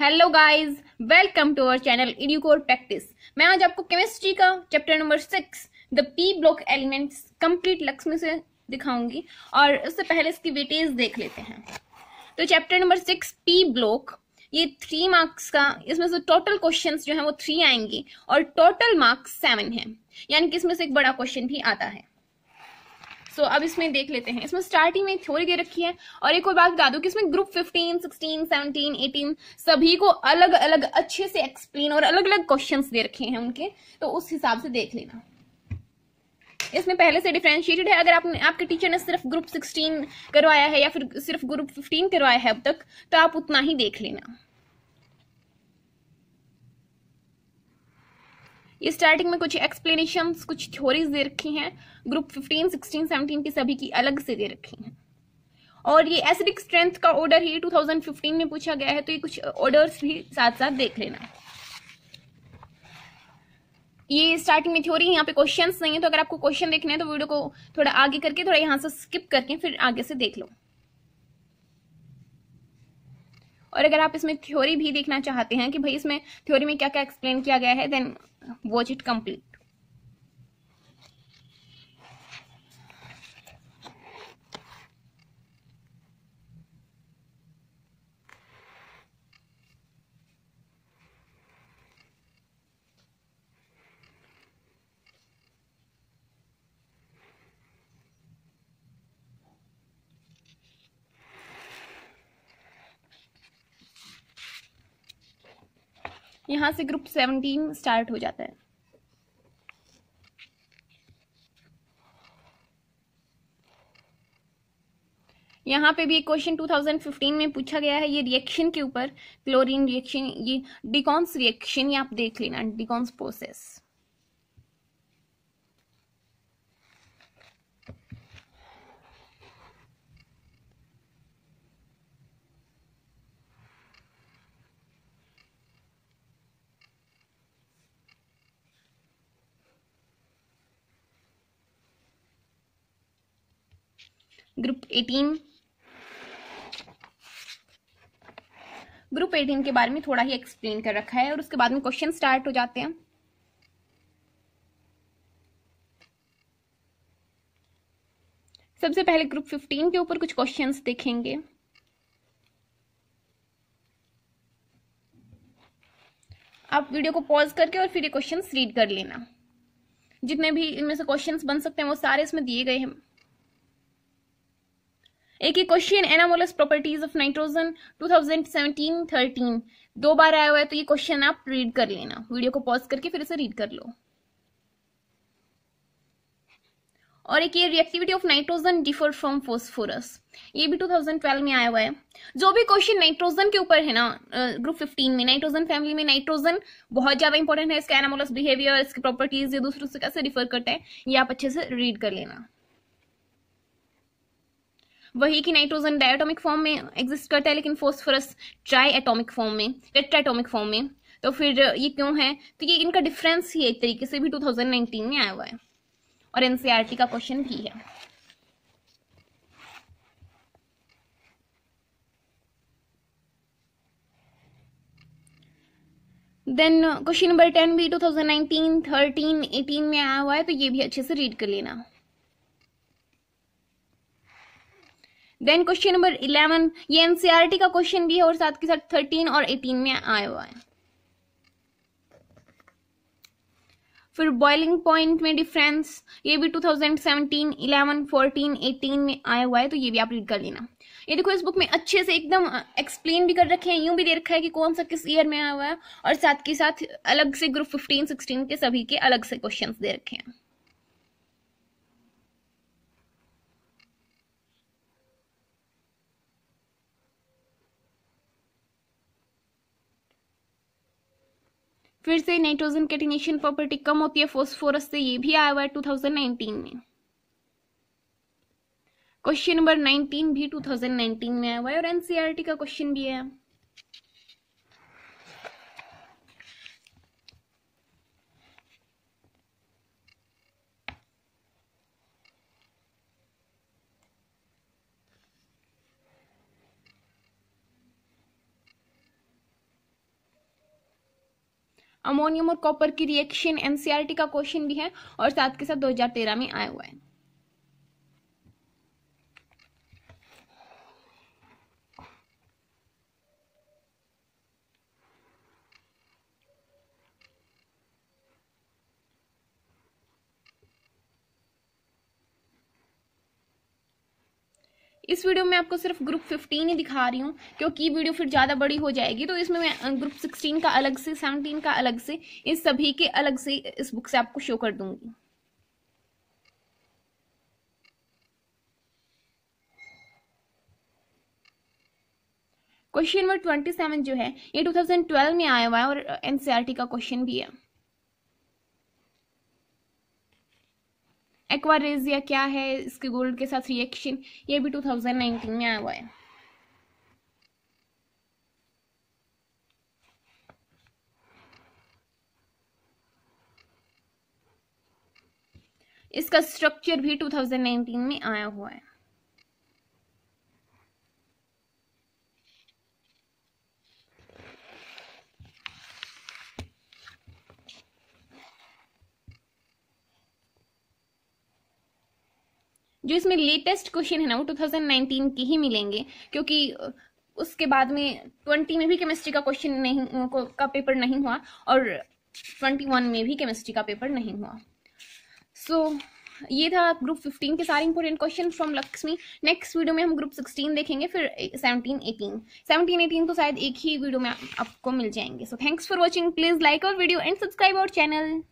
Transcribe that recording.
hello guys welcome to our channel इडियोकोर practice मैं आज आपको केमिस्ट्री का chapter number six the P block elements complete Lakshmi से दिखाऊंगी और उससे पहले इसकी वेटेज देख लेते हैं तो chapter number six P block ये थ्री मार्क्स का इसमें से टोटल क्वेश्चंस जो है वो थ्री आएंगे और टोटल मार्क्स सेवन है यानी कि इसमें से एक बड़ा क्वेश्चन भी आता है सो so, अब इसमें देख लेते हैं इसमें स्टार्टिंग में थ्योरी दे रखी है और एक और बात बता दूं कि इसमें ग्रुप 15, 16, 17, 18 सभी को अलग अलग अच्छे से एक्सप्लेन और अलग अलग क्वेश्चन दे रखे हैं उनके तो उस हिसाब से देख लेना इसमें पहले से डिफ्रेंशिएटेड है अगर आपने आपके टीचर ने सिर्फ ग्रुप 16 करवाया है या फिर सिर्फ ग्रुप 15 करवाया है अब तक तो आप उतना ही देख लेना ये स्टार्टिंग में कुछ एक्सप्लेनेशन कुछ थ्योरीज दे रखी हैं ग्रुप 15, 16, 17 की सभी की अलग से दे रखी हैं और ये एसिडिक स्ट्रेंथ का ऑर्डर ही 2015 में पूछा गया है तो ये कुछ ऑर्डर्स uh, भी साथ साथ देख लेना ये स्टार्टिंग में थ्योरी यहाँ पे क्वेश्चंस नहीं है तो अगर आपको क्वेश्चन देखने हैं तो वीडियो को थोड़ा आगे करके थोड़ा यहाँ से स्किप करके फिर आगे से देख लो और अगर आप इसमें थ्योरी भी देखना चाहते हैं कि भाई इसमें थ्योरी में क्या क्या एक्सप्लेन किया गया है देन वॉच इट कम्प्लीट यहाँ से ग्रुप सेवनटीन स्टार्ट हो जाता है यहाँ पे भी एक क्वेश्चन 2015 में पूछा गया है ये रिएक्शन के ऊपर क्लोरीन रिएक्शन ये डिकॉन्स रिएक्शन ये आप देख लेना डिकॉन्स process group eighteen group eighteen के बारे में थोड़ा ही एक्सप्लेन कर रखा है और उसके बाद में क्वेश्चन स्टार्ट हो जाते हैं सबसे पहले ग्रुप फिफ्टीन के ऊपर कुछ क्वेश्चंस देखेंगे आप वीडियो को पॉज करके और फिर ये क्वेश्चंस रीड कर लेना जितने भी इनमें से क्वेश्चंस बन सकते हैं वो सारे इसमें दिए गए हैं एक ही question anomalous properties of nitrogen 2017-13 दो बार आया हुआ है तो ये क्वेश्चन आप रीड कर लेना वीडियो को पॉज करके फिर इसे रीड कर लो और एक ये reactivity of nitrogen differ from phosphorus ये भी 2012 में आया हुआ है जो भी क्वेश्चन नाइट्रोजन के ऊपर है ना ग्रुप 15 में नाइट्रोजन फैमिली में नाइट्रोजन बहुत ज्यादा इंपॉर्टेंट है इसका एनामोलस बिहेवियर इसकी प्रॉपर्टीज ये दूसरों से कैसे डिफर करता है ये आप अच्छे से रीड कर लेना वही कि नाइट्रोजन डायटोमिक फॉर्म में एग्जिस्ट करता है लेकिन फॉस्फोरस ट्राई एटोमिक फॉर्म में टेट्राटोमिक फॉर्म में तो फिर ये क्यों है तो ये इनका डिफरेंस ही एक तरीके से भी 2019 में आया हुआ है और एनसीईआरटी e का क्वेश्चन भी है देन क्वेश्चन नंबर टेन भी 2019, 13, 18 में आया हुआ है तो ये भी अच्छे से रीड कर लेना देन क्वेश्चन नंबर इलेवन ये एनसीआरटी e का क्वेश्चन भी है और साथ के साथ थर्टीन और एटीन में आया हुआ है फिर बॉइलिंग पॉइंट में डिफरेंस ये भी 2017, 11, 14, 18 में आया हुआ है तो ये भी आप रीड कर लेना ये देखो इस बुक में अच्छे से एकदम एक्सप्लेन भी कर रखे हैं यूं भी दे रखा है कि कौन सा किस ईयर में आया हुआ है और साथ के साथ अलग से ग्रुप 15, 16 के सभी के अलग से क्वेश्चंस दे रखे हैं फिर से नाइट्रोजन कैटिनेशन प्रॉपर्टी कम होती है फोस्फोरस से ये भी आया हुआ है नाइनटीन में क्वेश्चन नंबर 19 भी 2019 में आया हुआ है और एनसीईआरटी e का क्वेश्चन भी है अमोनियम और कॉपर की रिएक्शन एनसीआरटी e का क्वेश्चन भी है और साथ के साथ 2013 में आया हुआ है इस वीडियो में आपको सिर्फ ग्रुप फिफ्टीन ही दिखा रही हूँ क्योंकि वीडियो फिर ज़्यादा बड़ी हो जाएगी तो इसमें मैं ग्रुप सिक्सटीन का अलग से सेवनटीन का अलग से इन सभी के अलग से इस बुक से आपको शो कर दूंगी क्वेश्चन नंबर ट्वेंटी सेवन जो है ये 2012 में आया हुआ है और एनसीईआरटी e का क्वेश्चन भी है एक्वारेजिया क्या है इसके गोल्ड के साथ रिएक्शन ये भी 2019 में आया हुआ है इसका स्ट्रक्चर भी 2019 में आया हुआ है जो इसमें लेटेस्ट क्वेश्चन है ना वो 2019 के ही मिलेंगे क्योंकि उसके बाद में 20 में भी केमिस्ट्री का क्वेश्चन नहीं का पेपर नहीं हुआ और 21 में भी केमिस्ट्री का पेपर नहीं हुआ सो so, ये था ग्रुप 15 के सारे important question from Lakshmi next video में हम ग्रुप 16 देखेंगे फिर 17 18 17 18 तो शायद एक ही वीडियो में आपको मिल जाएंगे so thanks for watching please like our video and subscribe our channel